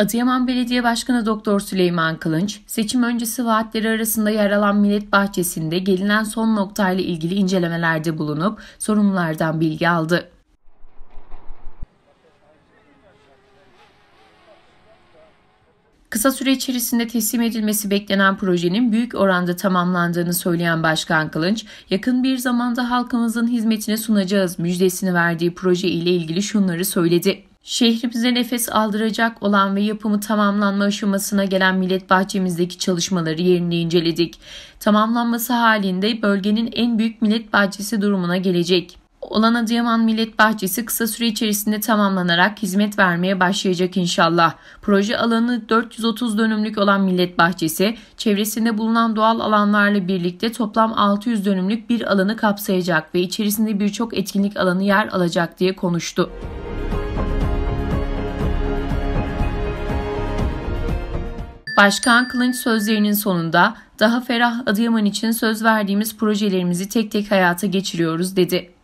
Adıyaman Belediye Başkanı Doktor Süleyman Kılınç, seçim öncesi vaatleri arasında yer alan Millet Bahçesi'nde gelinen son noktayla ilgili incelemelerde bulunup sorumlulardan bilgi aldı. Kısa süre içerisinde teslim edilmesi beklenen projenin büyük oranda tamamlandığını söyleyen Başkan Kılınç, yakın bir zamanda halkımızın hizmetine sunacağız müjdesini verdiği proje ile ilgili şunları söyledi. Şehrimize nefes aldıracak olan ve yapımı tamamlanma aşamasına gelen millet bahçemizdeki çalışmaları yerinde inceledik. Tamamlanması halinde bölgenin en büyük millet bahçesi durumuna gelecek. Olan Adıyaman Millet Bahçesi kısa süre içerisinde tamamlanarak hizmet vermeye başlayacak inşallah. Proje alanı 430 dönümlük olan Millet Bahçesi, çevresinde bulunan doğal alanlarla birlikte toplam 600 dönümlük bir alanı kapsayacak ve içerisinde birçok etkinlik alanı yer alacak diye konuştu. Başkan Kılınç sözlerinin sonunda daha ferah Adıyaman için söz verdiğimiz projelerimizi tek tek hayata geçiriyoruz dedi.